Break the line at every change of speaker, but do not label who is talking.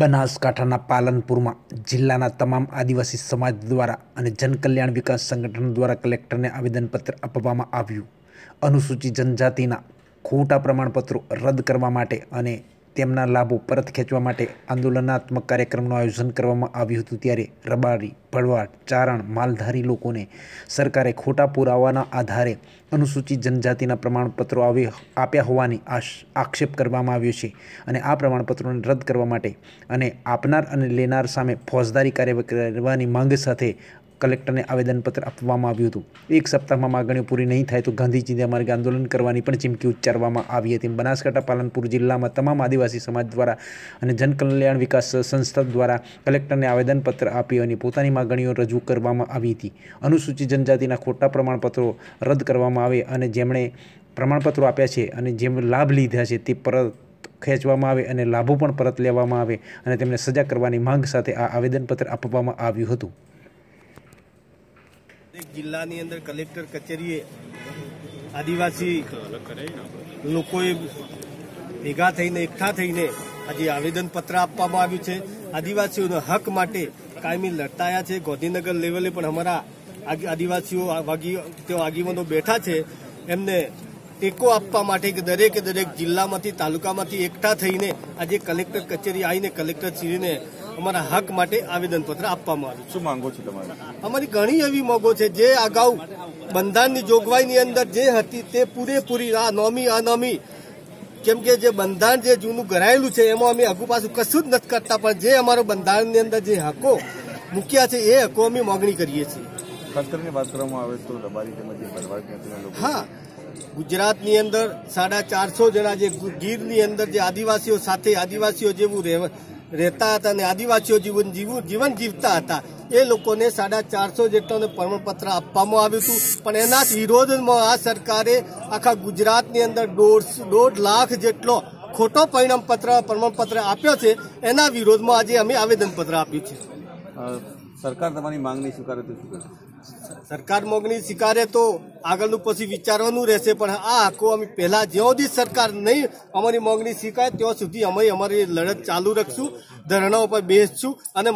બનાસકાંઠાના પાલનપુરમાં જિલ્લાના તમામ આદિવાસી સમાજ દ્વારા અને જનકલ્યાણ વિકાસ સંગઠન દ્વારા કલેક્ટરને આવેદનપત્ર આપવામાં આવ્યું અનુસૂચિત જનજાતિના ખોટા પ્રમાણપત્રો રદ કરવા માટે અને તેમના લાભો પરત ખેંચવા માટે આંદોલનાત્મક કાર્યક્રમનું આયોજન કરવામાં આવ્યું હતું ત્યારે રબારી ભળવાડ ચારણ માલધારી લોકોને સરકારે ખોટા પુરાવાના આધારે અનુસૂચિત જનજાતિના પ્રમાણપત્રો આવે આપ્યા હોવાની આક્ષેપ કરવામાં આવ્યો છે અને આ પ્રમાણપત્રોને રદ કરવા માટે અને આપનાર અને લેનાર સામે ફોજદારી કાર્યવાહી કરવાની માંગ સાથે કલેક્ટરને આવેદનપત્ર આપવામાં આવ્યું હતું એક સપ્તાહમાં માગણીઓ પૂરી નહીં થાય તો ગાંધીજીને માર્ગે આંદોલન કરવાની પણ ચીમકી ઉચ્ચારવામાં આવી હતી બનાસકાંઠા પાલનપુર જિલ્લામાં તમામ આદિવાસી સમાજ દ્વારા અને જનકલ્યાણ વિકાસ સંસ્થા દ્વારા કલેક્ટરને આવેદનપત્ર આપી અને પોતાની માગણીઓ રજૂ કરવામાં આવી હતી અનુસૂચિત જનજાતિના ખોટા પ્રમાણપત્રો રદ કરવામાં આવે અને જેમણે પ્રમાણપત્રો આપ્યા છે અને જેમ લાભ લીધા છે તે પરત ખેંચવામાં આવે અને લાભો પણ પરત લેવામાં આવે અને તેમને સજા કરવાની માંગ સાથે આ આવેદનપત્ર આપવામાં આવ્યું હતું
જિલ્લાની અંદર કલેક્ટર કચેરીએ આદિવાસી લોકોએ ભેગા થઈને એકઠા થઈને આજે આવેદનપત્ર આપવામાં આવ્યું છે આદિવાસીઓના હક માટે કાયમી લડતાયા છે ગાંધીનગર લેવલે પણ અમારા આદિવાસીઓ તેઓ આગેવાનો બેઠા છે એમને ટેકો આપવા માટે કે દરેકે દરેક જિલ્લામાંથી તાલુકામાંથી એકઠા થઈને આજે કલેક્ટર કચેરી આવીને કલેક્ટરશ્રીને અમારા હક માટે આવેદનપત્ર આપવામાં આવ્યું શું માંગો છો તમારે અમારી ઘણી એવી માંગો છે જે અગાઉ બંધારણની જોગવાઈની અંદર જે હતી તે પૂરેપૂરી આ નોમી અનોમી કેમ કે જે બંધારણ જે જૂનું ઘરાયેલું છે એમાં અમે આગુ પાછું કશું જ નથી કરતા પણ જે અમારો બંધારણની અંદર જે હકો મૂક્યા છે એ હકો અમે માગણી કરીએ છીએ વાત કરવામાં આવે તો હા ગુજરાતની અંદર સાડા ચારસો જણા જે ગીરની અંદર જે આદિવાસીઓ સાથે આદિવાસીઓ જેવું રહેવા રહેતા હતા અને આદિવાસીઓ જીવન જીવવું જીવન જીવતા હતા એ લોકોને સાડા ચારસો જેટલાને પ્રમાણપત્ર આપવામાં આવ્યું હતું પણ એના વિરોધમાં આ સરકારે આખા ગુજરાતની અંદર દોઢ દોઢ લાખ જેટલો ખોટો પરિણામપત્ર પ્રમાણપત્ર આપ્યો છે એના વિરોધમાં આજે અમે આવેદનપત્ર આપ્યું છે સરકાર તમારી માંગણી સ્વીકારે તો શું સરકાર માંગણી સ્વીકારે તો આગળનું પછી વિચારવાનું રહેશે પણ આ આખો અમે પહેલા જ્યાં સુધી સરકાર નહીં અમારી માંગણી સ્વીકારે ત્યાં સુધી અમે અમારી લડત ચાલુ રાખશું ધરણા ઉપર બેસશું અને